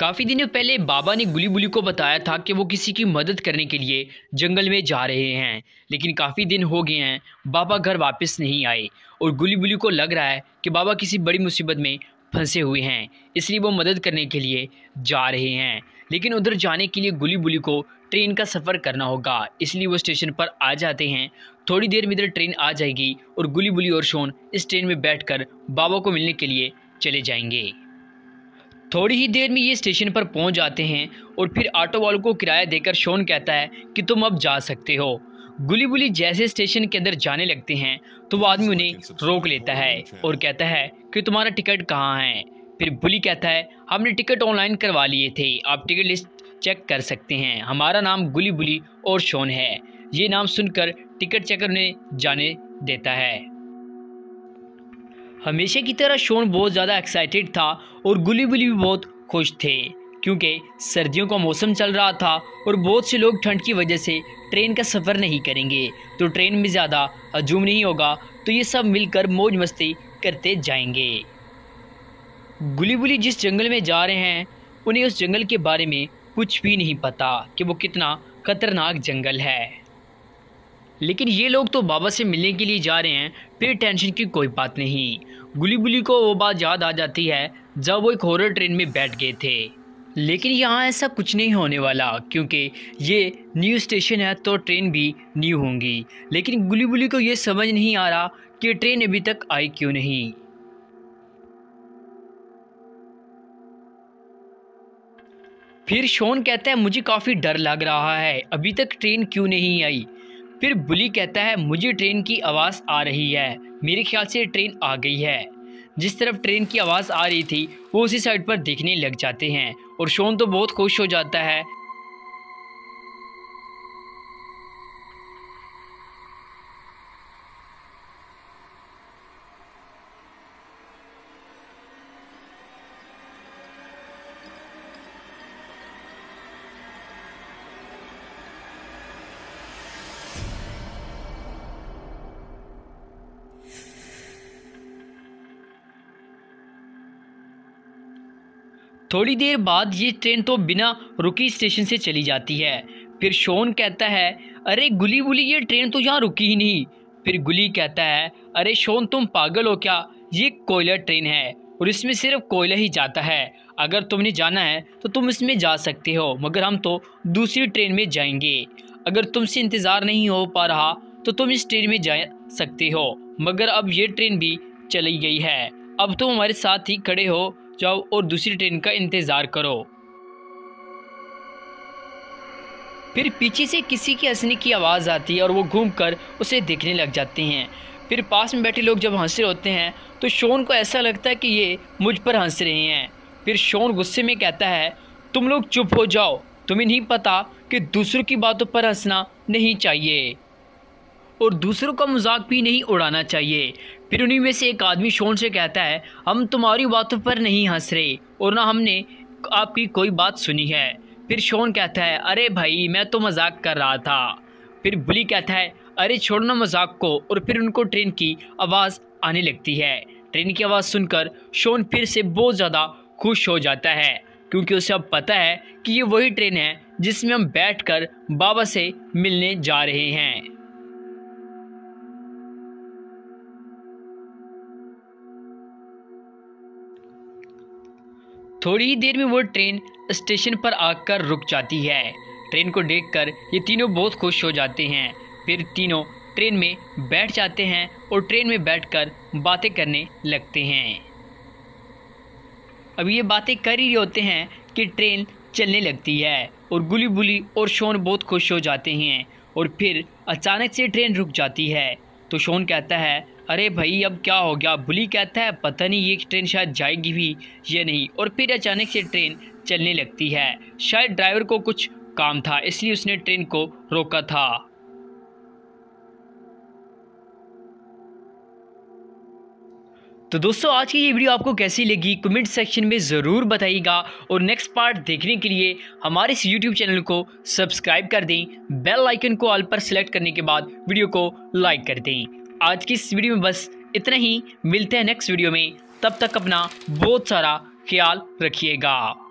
काफ़ी दिनों पहले बाबा ने गुली बुली को बताया था कि वो किसी की मदद करने के लिए जंगल में जा रहे हैं लेकिन काफ़ी दिन हो गए हैं बाबा घर वापस नहीं आए और गुली बुली को लग रहा है कि बाबा किसी बड़ी मुसीबत में फंसे हुए हैं इसलिए वो मदद करने के लिए जा रहे हैं लेकिन उधर जाने के लिए गुली बुली को ट्रेन का सफ़र करना होगा इसलिए वो स्टेशन पर आ जाते हैं थोड़ी देर में इधर ट्रेन आ जाएगी और गुली बुली और शोन इस ट्रेन में बैठकर बाबा को मिलने के लिए चले जाएंगे थोड़ी ही देर में ये स्टेशन पर पहुंच जाते हैं और फिर ऑटो वालों को किराया देकर शोन कहता है कि तुम अब जा सकते हो गुली बुली जैसे स्टेशन के अंदर जाने लगते हैं तो वो आदमी उन्हें रोक लेता है और कहता है कि तुम्हारा टिकट कहाँ है फिर बुली कहता है हमने टिकट ऑनलाइन करवा लिए थे आप टिकट लिस्ट चेक कर सकते हैं हमारा नाम गुली बुली और शोन है ये नाम सुनकर टिकट चेकर उन्हें जाने देता है हमेशा की तरह शोन बहुत ज़्यादा एक्साइटेड था और गुली बुली भी बहुत खुश थे क्योंकि सर्दियों का मौसम चल रहा था और बहुत से लोग ठंड की वजह से ट्रेन का सफ़र नहीं करेंगे तो ट्रेन में ज़्यादा हजूम नहीं होगा तो ये सब मिलकर मौज मस्ती करते जाएंगे गुली बुली जिस जंगल में जा रहे हैं उन्हें उस जंगल के बारे में कुछ भी नहीं पता कि वो कितना खतरनाक जंगल है लेकिन ये लोग तो बाबा से मिलने के लिए जा रहे हैं फिर टेंशन की कोई बात नहीं गुली बुली को वो बात याद आ जाती है जब वो एक हॉरर ट्रेन में बैठ गए थे लेकिन यहाँ ऐसा कुछ नहीं होने वाला क्योंकि ये न्यू स्टेशन है तो ट्रेन भी न्यू होंगी लेकिन गुली बुली को ये समझ नहीं आ रहा कि ट्रेन अभी तक आई क्यों नहीं फिर शोन कहता है मुझे काफ़ी डर लग रहा है अभी तक ट्रेन क्यों नहीं आई फिर बुली कहता है मुझे ट्रेन की आवाज़ आ रही है मेरे ख्याल से ट्रेन आ गई है जिस तरफ ट्रेन की आवाज़ आ रही थी वो उसी साइड पर देखने लग जाते हैं और शोन तो बहुत खुश हो जाता है थोड़ी देर बाद ये ट्रेन तो बिना रुकी स्टेशन से चली जाती है फिर शोन कहता है अरे गुली बुली ये ट्रेन तो यहाँ रुकी ही नहीं फिर गुली कहता है अरे शोन तुम पागल हो क्या ये कोयला ट्रेन है और इसमें सिर्फ कोयला ही जाता है अगर तुमने जाना है तो तुम इसमें जा सकते हो मगर हम तो दूसरी ट्रेन में जाएंगे अगर तुमसे इंतज़ार नहीं हो पा रहा तो तुम इस ट्रेन में जा सकते हो मगर अब ये ट्रेन भी चली गई है अब तुम हमारे साथ ही खड़े हो जाओ और दूसरी ट्रेन का इंतज़ार करो फिर पीछे से किसी के हंसने की आवाज़ आती है और वो घूमकर उसे देखने लग जाते हैं फिर पास में बैठे लोग जब हंस रहे होते हैं तो शोन को ऐसा लगता है कि ये मुझ पर हंस रहे हैं फिर शोन गुस्से में कहता है तुम लोग चुप हो जाओ तुम्हें नहीं पता कि दूसरों की बातों पर हंसना नहीं चाहिए और दूसरों का मजाक भी नहीं उड़ाना चाहिए फिर उन्हीं में से एक आदमी शोन से कहता है हम तुम्हारी बातों पर नहीं हंस रहे और ना हमने आपकी कोई बात सुनी है फिर शोन कहता है अरे भाई मैं तो मजाक कर रहा था फिर बुली कहता है अरे छोड़ना मजाक को और फिर उनको ट्रेन की आवाज़ आने लगती है ट्रेन की आवाज़ सुनकर शोन फिर से बहुत ज़्यादा खुश हो जाता है क्योंकि उसे अब पता है कि ये वही ट्रेन है जिसमें हम बैठकर बाबा से मिलने जा रहे हैं थोड़ी ही देर में वो ट्रेन स्टेशन पर आकर रुक जाती है ट्रेन को देखकर ये तीनों बहुत खुश हो जाते हैं फिर तीनों ट्रेन में बैठ जाते हैं और ट्रेन में बैठकर बातें करने लगते हैं अब ये बातें कर ही होते हैं कि ट्रेन चलने लगती है और गुली बुली और शोन बहुत खुश हो जाते हैं और फिर अचानक से ट्रेन रुक जाती है तो शोन कहता है अरे भाई अब क्या हो गया बुली कहता है पता नहीं ये ट्रेन शायद जाएगी भी ये नहीं और फिर अचानक से ट्रेन चलने लगती है शायद ड्राइवर को कुछ काम था इसलिए उसने ट्रेन को रोका था तो दोस्तों आज की ये वीडियो आपको कैसी लगी कमेंट सेक्शन में ज़रूर बताइएगा और नेक्स्ट पार्ट देखने के लिए हमारे इस यूट्यूब चैनल को सब्सक्राइब कर दें बेल आइकन को ऑल पर सेलेक्ट करने के बाद वीडियो को लाइक कर दें आज की इस वीडियो में बस इतना ही मिलते हैं नेक्स्ट वीडियो में तब तक अपना बहुत सारा ख्याल रखिएगा